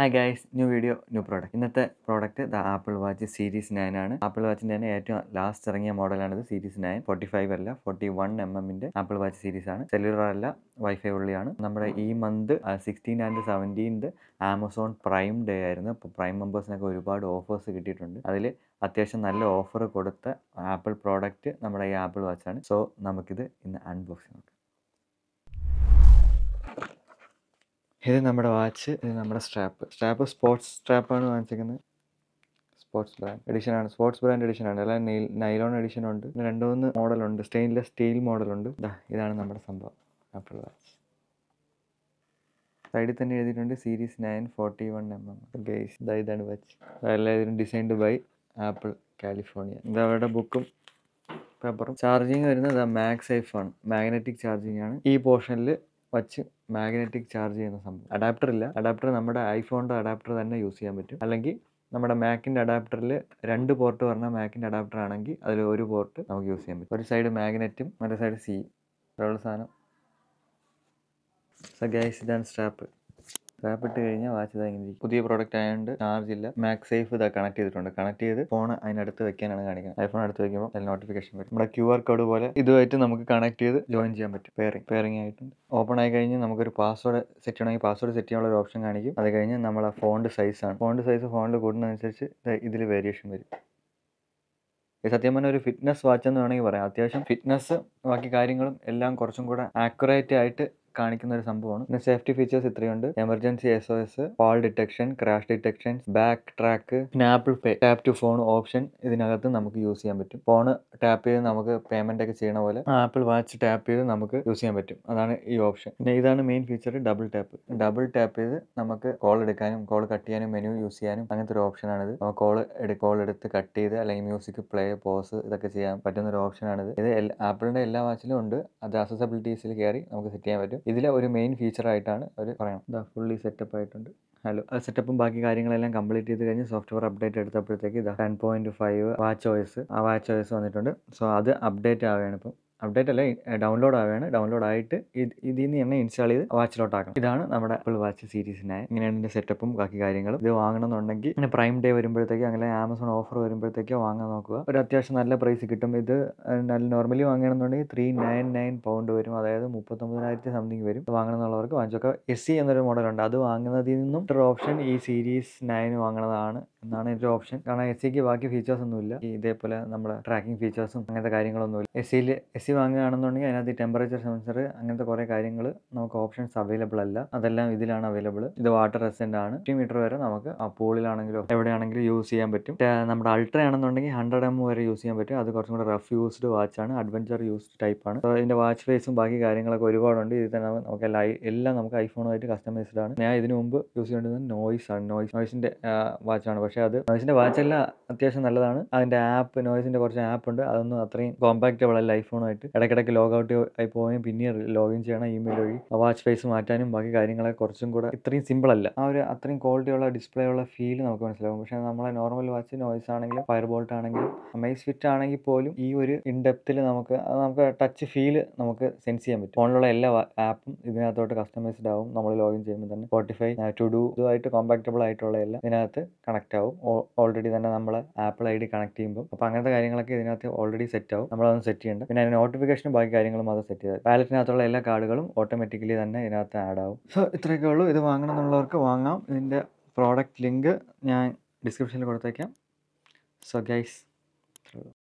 hi guys new video new product ഇന്നത്തെ product the Apple watch series nine ആണ് Apple വാച്ചിൻ്റെ തന്നെ ഏറ്റവും ലാസ്റ്റ് ഇറങ്ങിയ മോഡലാണിത് സീരീസ് നയൻ ഫോർട്ടി ഫൈവ് അല്ല ഫോർട്ടി വൺ എം എമ്മിൻ്റെ ആപ്പിൾ വാച്ച് സീരീസ് ആണ് സെല്ലുലർ അല്ല വൈഫൈ ഉള്ളിയാണ് നമ്മുടെ ഈ month sixteen and seventeenth Amazon Prime Day ആയിരുന്നു അപ്പോൾ പ്രൈം മെമ്പേഴ്സിനൊക്കെ ഒരുപാട് ഓഫേഴ്സ് കിട്ടിയിട്ടുണ്ട് അതിൽ അത്യാവശ്യം നല്ല ഓഫർ കൊടുത്ത ആപ്പിൾ പ്രോഡക്റ്റ് നമ്മുടെ ഈ ആപ്പിൾ വാച്ചാണ് സോ നമുക്കിത് ഇന്ന് അൺബോക്സിംഗ് നോക്കാം ഇത് നമ്മുടെ വാച്ച് ഇത് നമ്മുടെ സ്ട്രാപ്പ് സ്ട്രാപ്പ് സ്പോർട്സ് സ്ട്രാപ്പാണ് വാങ്ങിച്ചിരിക്കുന്നത് സ്പോർട്സ് ബ്രാൻഡ് എഡിഷൻ ആണ് സ്പോർട്സ് ബ്രാൻഡ് എഡിഷൻ ആണ് അല്ല നൈലോൺ എഡിഷൻ ഉണ്ട് രണ്ട് മൂന്ന് മോഡലുണ്ട് സ്റ്റെയിൻലെസ് സ്റ്റീൽ മോഡലുണ്ട് ഇതാണ് നമ്മുടെ സംഭവം ആപ്പിൾ വാച്ച് സൈഡിൽ തന്നെ എഴുതിയിട്ടുണ്ട് series nine forty one M M guys ഇതാണ് വാച്ച് എല്ലാം ഡിസൈൻഡ് ബൈ ആപ്പിൾ കാലിഫോർണിയ ഇത് അവരുടെ ബുക്കും പേപ്പറും ചാർജിങ് വരുന്നത് മാക്സ് ഐഫോൺ മാഗ്നറ്റിക് ചാർജിങ് ആണ് ഈ പോർഷനിൽ വച്ച് മാഗ്നറ്റിക് ചാർജ് ചെയ്യുന്ന സംഭവം അഡാപ്റ്റർ ഇല്ല അഡാപ്റ്റർ നമ്മുടെ ഐഫോണിൻ്റെ അഡാപ്റ്റർ തന്നെ യൂസ് ചെയ്യാൻ പറ്റും അല്ലെങ്കിൽ നമ്മുടെ മാക്കിൻ്റെ അഡാപ്റ്ററിൽ രണ്ട് പോർട്ട് പറഞ്ഞാൽ മാക്കിൻ്റെ അഡാപ്റ്റർ ആണെങ്കിൽ അതിൽ ഒരു പോർട്ട് നമുക്ക് യൂസ് ചെയ്യാൻ പറ്റും ഒരു സൈഡ് മാഗ്നറ്റും മറ്റേ സൈഡ് സി അതുള്ള സാധനം സോ ഡാൻ സ്റ്റാപ്പ് സ്ട്രാപ്പ് റാപ്പ് ഇട്ട് കഴിഞ്ഞാൽ വാച്ച് ഇതാ പുതിയ പ്രോഡക്റ്റ് ആയതുകൊണ്ട് ചാർജ് ഇല്ല മാക് സേഫ് ഇതാ കണക്ട് ചെയ്തിട്ടുണ്ട് കണക്ട് ചെയ്ത് ഫോൺ അതിനടുത്ത് വെക്കാനാണ് കാണിക്കുന്നത് ഐഫോൺ അടുത്ത് വെക്കുമ്പോൾ അതിൽ നോട്ടിഫിക്കേഷൻ വരും നമ്മുടെ ക്യു ആർ കോഡ് പോലെ ഇതുമായിട്ട് നമുക്ക് കണക്ട് ചെയ്ത് ജോയിൻ ചെയ്യാൻ പറ്റും പെയറിംഗ് പെയറിംഗ് ആയിട്ടുണ്ട് ഓപ്പൺ ആയി കഴിഞ്ഞ് നമുക്കൊരു പാസ്വേഡ് സെറ്റ് ചെയ്യണമെങ്കിൽ പാസ്വേഡ് സെറ്റ് ചെയ്യാനുള്ള ഒരു ഓപ്ഷൻ കാണിക്കും അത് കഴിഞ്ഞ് നമ്മളെ ഫോണിൻ്റെ സൈസാണ് ഫോണിൻ്റെ സൈസ് ഫോണിൽ കൂടുന്നതനുസരിച്ച് ഇതിൽ വേരിയേഷൻ വരും സത്യം പറഞ്ഞ ഒരു ഫിറ്റ്നസ് വാച്ച് എന്ന് വേണമെങ്കിൽ പറയാം അത്യാവശ്യം ഫിറ്റ്നസ് ബാക്കി കാര്യങ്ങളും എല്ലാം കുറച്ചും കൂടെ ആക്യുറേറ്റ് ആയിട്ട് കാണിക്കുന്ന ഒരു സംഭവമാണ് പിന്നെ സേഫ്റ്റി ഫീച്ചേഴ്സ് ഇത്രയുണ്ട് emergency S O S fall detection crash detection back track Snapple pay tap to phone option ഇതിനകത്ത് നമുക്ക് യൂസ് ചെയ്യാൻ പറ്റും ഫോൺ ടാപ്പ് ചെയ്ത് നമുക്ക് പേയ്മെന്റ് ഒക്കെ ചെയ്യണ പോലെ ആപ്പിൾ വാച്ച് ടാപ്പ് ചെയ്ത് നമുക്ക് യൂസ് ചെയ്യാൻ പറ്റും അതാണ് ഈ ഓപ്ഷൻ പിന്നെ ഇതാണ് main feature double tap double tap ചെയ്ത് നമുക്ക് കോൾ എടുക്കാനും കോൾ കട്ട് ചെയ്യാനും മെനു യൂസ് ചെയ്യാനും അങ്ങനത്തെ ഒരു ഓപ്ഷൻ നമുക്ക് കോൾ കോൾ എടുത്ത് കട്ട് ചെയ്ത് അല്ലെങ്കിൽ മ്യൂസിക് പ്ലേ പോസ് ഇതൊക്കെ ചെയ്യാൻ പറ്റുന്ന ഒരു ആണിത് ഇത് ആപ്പിളിന്റെ എല്ലാ വാച്ചിലും ഉണ്ട് അത് അസസബിലിറ്റീസിൽ കയറി നമുക്ക് സെറ്റ് ചെയ്യാൻ പറ്റും ഇതിലെ ഒരു മെയിൻ ഫീച്ചറായിട്ടാണ് അവർ പറയണം ഇതാ ഫുള്ളി സെറ്റപ്പ് ആയിട്ടുണ്ട് ഹലോ സെറ്റപ്പും ബാക്കി കാര്യങ്ങളെല്ലാം കംപ്ലീറ്റ് ചെയ്ത് കഴിഞ്ഞ് സോഫ്റ്റ്വെയർ അപ്ഡേറ്റ് എടുത്തപ്പോഴത്തേക്ക് ഇതാ ten point five watchOS ആ വാച്ച് ഓയസ് വന്നിട്ടുണ്ട് സോ അത് അപ്ഡേറ്റ് ആവുകയാണ് ഇപ്പം അപ്ഡേറ്റ് അല്ലെ ഡൗൺലോഡ് ആവുകയാണ് ഡൗൺലോഡ് ആയിട്ട് ഇതിൽ നിന്ന് തന്നെ ഇൻസ്റ്റാൾ ചെയ്ത് വാച്ചിലോട്ടാക്കണം ഇതാണ് നമ്മുടെ ആപ്പിൾ വാച്ച് സീരീസിനായി ഇങ്ങനെയാണ് ഇതിൻ്റെ സെറ്റപ്പും ബാക്കി കാര്യങ്ങളും ഇത് വാങ്ങണമെന്നുണ്ടെങ്കിൽ ഇങ്ങനെ പ്രൈം ഡേ വരുമ്പോഴത്തേക്ക് അങ്ങനെ ആമസോൺ ഓഫർ വരുമ്പോഴത്തേക്ക് വാങ്ങാൻ നോക്കുക ഒരു അത്യാവശ്യം നല്ല പ്രൈസ് കിട്ടും ഇത് നല്ല നോർമലി വാങ്ങണമെന്നുണ്ടെങ്കിൽ ത്രീ നയൻ നയൻ പൗണ്ട് വരും അതായത് മുപ്പത്തൊമ്പതിനായിരത്തി സംതിങ് വരും വാങ്ങണമെന്നുള്ളവർക്ക് വാങ്ങിച്ചൊക്കെ എസ് സി e എന്നൊരു മോഡലുണ്ട് അത് വാങ്ങുന്നതിൽ നിന്നും ഒരു ഓപ്ഷൻ ഈ സീരീസ് നയൻ വാങ്ങുന്നതാണ് എന്നാണ് എൻ്റെ ഓപ്ഷൻ കാരണം എസ് സിക്ക് e ബാക്കി ഫീച്ചേഴ്സ് ഒന്നുമില്ല ഇതേപോലെ നമ്മുടെ ട്രാക്കിംഗ് ഫീച്ചേഴ്സും അങ്ങനത്തെ കാര്യങ്ങളൊന്നുമില്ല എസ് സിയിൽ എസ് സി വാങ്ങുകയാണെന്നുണ്ടെങ്കിൽ അതിനകത്ത് ടെമ്പറേച്ചർ സെൻസർ അങ്ങനത്തെ കുറേ കാര്യങ്ങൾ നമുക്ക് ഓപ്ഷൻസ് അവൈലബിൾ അല്ല അതെല്ലാം ഇതിലാണ് അവൈലബിൾ ഇത് വാട്ടർ റെസിഡൻ്റ് ആണ് ഫിഫ്റ്റി മീറ്റർ വരെ നമുക്ക് ആ പൂളിലാണെങ്കിലും എവിടെയാണെങ്കിലും യൂസ് ചെയ്യാൻ പറ്റും നമ്മുടെ അൾട്ര ആണെന്നുണ്ടെങ്കിൽ ഹൺഡ്രഡ് എം വരെ യൂസ് ചെയ്യാൻ പറ്റും അത് കുറച്ചും കൂടെ റഫ് യൂസ്ഡ് വാച്ചാണ് അഡ്വഞ്ചർ യൂസ്ഡ് ടൈപ്പ് ആണ് ഇതിൻ്റെ വാച്ച് ഫേസും ബാക്കി കാര്യങ്ങളൊക്കെ ഒരുപാടുണ്ട് ഇത് തന്നെ നമുക്ക് എല്ലാം നമുക്ക് ഐഫോണുമായിട്ട് കസ്റ്റമൈസ്ഡ് ആണ് ഞാൻ ഇതിനു മുമ്പ് യൂസ് ചെയ്യേണ്ടത് നോയ്സ് ആണ് നോയ്സ് നോയ്സിൻ്റെ വാച്ചാണ് പക്ഷേ അത് നോയ്സിൻ്റെ വാച്ചെല്ലാം അത്യാവശ്യം നല്ലതാണ് അതിൻ്റെ ആപ്പ് നോയ്സിൻ്റെ കുറച്ച് ആപ്പ് ഉണ്ട് അതൊന്നും അത്രയും കോമ്പാക്റ്റബിൾ അല്ല ഐഫോണുമായിട്ട് വന്നിട്ട് ഇടയ്ക്കിടയ്ക്ക് ലോഗ് ഔട്ട് ആയി പോവുകയും പിന്നെ ലോഗിൻ ചെയ്യണം ഇമെയിൽ വഴി വാച്ച് ഫേസ് മാറ്റാനും ബാക്കി കാര്യങ്ങളെ കുറച്ചും കൂടെ ഇത്രയും സിമ്പിൾ അല്ല ആ ഒരു അത്രയും ക്വാളിറ്റി ഉള്ള ഡിസ്പ്ലേ ഉള്ള ഫീൽ നമുക്ക് മനസ്സിലാവും പക്ഷേ നമ്മളെ നോർമൽ വാച്ച് നോയ്സ് ആണെങ്കിലും ഫയർ ബോൾട്ട് ആണെങ്കിലും അമേസ് ഫിറ്റ് ആണെങ്കിൽ പോലും ഈ ഒരു ഇൻ ഡെപ്തിൽ നമുക്ക് നമുക്ക് ടച്ച് ഫീൽ നമുക്ക് സെൻസ് ചെയ്യാൻ പറ്റും ഫോണിലുള്ള എല്ലാ ആപ്പും ഇതിനകത്തോട്ട് കസ്റ്റമൈസ്ഡ് ആവും നമ്മൾ ലോഗിൻ ചെയ്യുമ്പോൾ തന്നെ സ്പോട്ടിഫൈ ടു ഡു ഇതുമായിട്ട് കോമ്പാക്റ്റബിൾ ആയിട്ടുള്ള എല്ലാം ഇതിനകത്ത് കണക്ട് ആവും ഓൾറെഡി തന്നെ നമ്മൾ ആപ്പിൾ ഐ ഡി കണക്ട് ചെയ്യുമ്പോൾ അപ്പോൾ അങ്ങനത്തെ കാര്യങ്ങളൊക്കെ ഇതിനകത്ത് ഓൾറെഡി സെറ്റ് ആവും നമ്മളതൊന്ന് സെറ്റ് ചെയ്യേണ്ട പിന്നെ അതിന് നോട്ടിഫിക്കേഷനും ബാക്കി കാര്യങ്ങളും അത് സെറ്റ് ചെയ്താൽ വാലറ്റിനകത്തുള്ള എല്ലാ കാർഡുകളും ഓട്ടോമാറ്റിക്കലി തന്നെ ഇതിനകത്ത് ആഡ് ആവും സോ ഇത്രയൊക്കെ ഉള്ളൂ ഇത് വാങ്ങണം എന്നുള്ളവർക്ക് വാങ്ങാം ഇതിൻ്റെ പ്രോഡക്റ്റ് ലിങ്ക് ഞാൻ ഡിസ്ക്രിപ്ഷനിൽ കൊടുത്തേക്കാം സോ ഗൈസ്